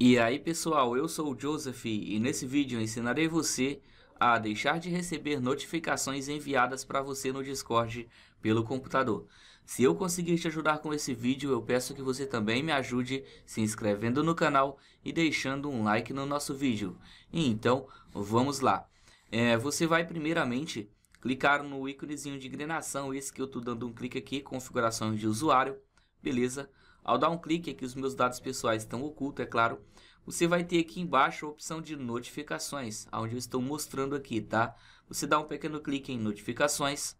E aí pessoal, eu sou o Joseph e nesse vídeo ensinarei você a deixar de receber notificações enviadas para você no Discord pelo computador. Se eu conseguir te ajudar com esse vídeo, eu peço que você também me ajude se inscrevendo no canal e deixando um like no nosso vídeo. Então, vamos lá. É, você vai primeiramente clicar no íconezinho de engrenação, esse que eu estou dando um clique aqui, configurações de usuário, beleza? Beleza? Ao dar um clique aqui, os meus dados pessoais estão ocultos, é claro. Você vai ter aqui embaixo a opção de notificações, onde eu estou mostrando aqui, tá? Você dá um pequeno clique em notificações.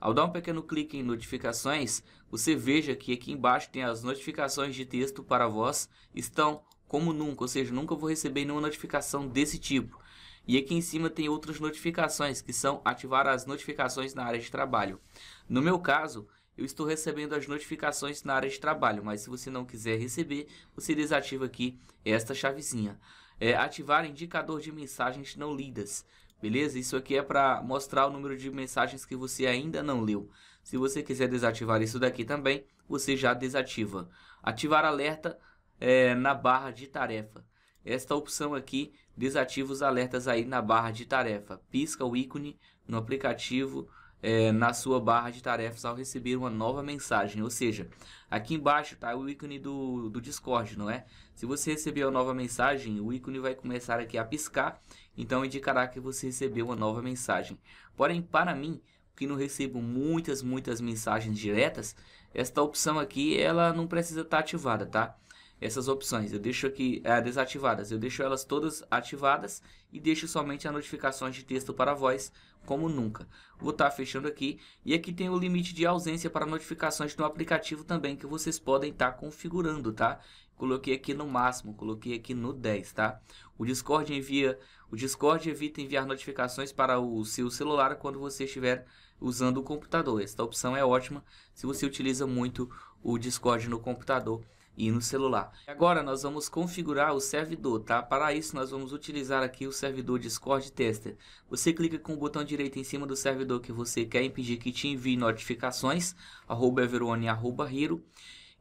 Ao dar um pequeno clique em notificações, você veja que aqui embaixo tem as notificações de texto para voz estão como nunca, ou seja, nunca vou receber nenhuma notificação desse tipo. E aqui em cima tem outras notificações, que são ativar as notificações na área de trabalho. No meu caso, eu estou recebendo as notificações na área de trabalho, mas se você não quiser receber, você desativa aqui esta chavezinha. É, ativar indicador de mensagens não lidas. Beleza? Isso aqui é para mostrar o número de mensagens que você ainda não leu. Se você quiser desativar isso daqui também, você já desativa. Ativar alerta é, na barra de tarefa. Esta opção aqui desativa os alertas aí na barra de tarefa. Pisca o ícone no aplicativo é, na sua barra de tarefas ao receber uma nova mensagem. Ou seja, aqui embaixo está o ícone do, do Discord, não é? Se você receber uma nova mensagem, o ícone vai começar aqui a piscar, então indicará que você recebeu uma nova mensagem. Porém, para mim, que não recebo muitas, muitas mensagens diretas, esta opção aqui ela não precisa estar tá ativada, tá? essas opções. Eu deixo aqui é, desativadas, eu deixo elas todas ativadas e deixo somente as notificações de texto para voz, como nunca. Vou estar tá fechando aqui e aqui tem o limite de ausência para notificações no aplicativo também, que vocês podem estar tá configurando, tá? Coloquei aqui no máximo, coloquei aqui no 10, tá? O Discord envia, o Discord evita enviar notificações para o seu celular quando você estiver usando o computador. Esta opção é ótima se você utiliza muito o Discord no computador e no celular. Agora nós vamos configurar o servidor, tá? Para isso nós vamos utilizar aqui o servidor Discord Tester. Você clica com o botão direito em cima do servidor que você quer impedir que te envie notificações, arroba everone, arroba hero.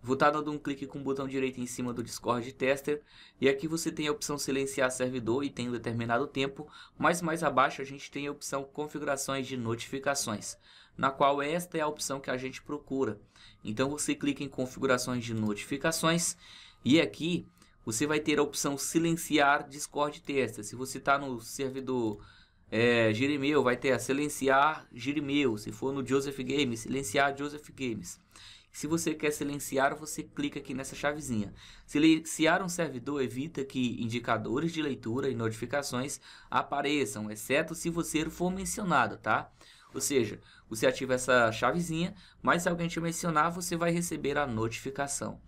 Vou estar tá dando um clique com o botão direito em cima do Discord Tester. E aqui você tem a opção silenciar servidor e tem um determinado tempo. Mas mais abaixo a gente tem a opção configurações de notificações na qual esta é a opção que a gente procura. Então você clica em configurações de notificações e aqui você vai ter a opção silenciar Discord Testa. Se você está no servidor é, Gmail, vai ter a silenciar Gmail. Se for no Joseph Games, silenciar Joseph Games. Se você quer silenciar, você clica aqui nessa chavezinha. Silenciar um servidor evita que indicadores de leitura e notificações apareçam, exceto se você for mencionado, tá? Ou seja, você ativa essa chavezinha, mas se alguém te mencionar, você vai receber a notificação.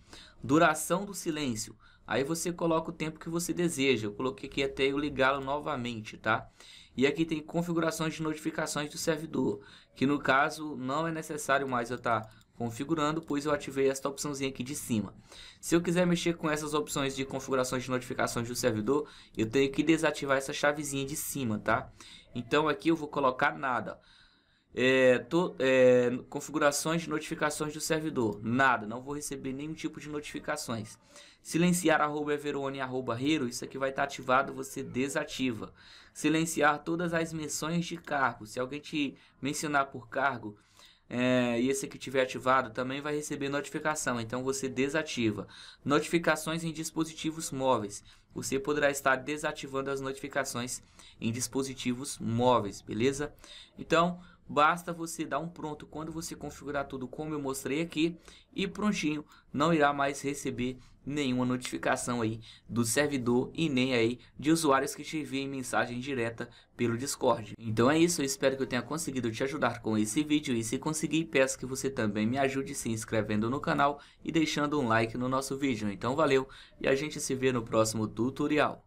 Duração do silêncio. Aí você coloca o tempo que você deseja. Eu coloquei aqui até eu ligá-lo novamente, tá? E aqui tem configurações de notificações do servidor, que no caso não é necessário mais eu estar tá configurando, pois eu ativei esta opçãozinha aqui de cima. Se eu quiser mexer com essas opções de configurações de notificações do servidor, eu tenho que desativar essa chavezinha de cima, tá? Então aqui eu vou colocar nada é, to, é, configurações de notificações do servidor. Nada, não vou receber nenhum tipo de notificações. Silenciar arroba everone arroba hero, isso aqui vai estar tá ativado, você desativa. Silenciar todas as menções de cargo. Se alguém te mencionar por cargo é, e esse aqui tiver ativado, também vai receber notificação, então você desativa. Notificações em dispositivos móveis. Você poderá estar desativando as notificações em dispositivos móveis, beleza? Então, Basta você dar um pronto quando você configurar tudo como eu mostrei aqui e prontinho, não irá mais receber nenhuma notificação aí do servidor e nem aí de usuários que te enviem mensagem direta pelo Discord. Então é isso, eu espero que eu tenha conseguido te ajudar com esse vídeo e se conseguir, peço que você também me ajude se inscrevendo no canal e deixando um like no nosso vídeo. Então valeu e a gente se vê no próximo tutorial.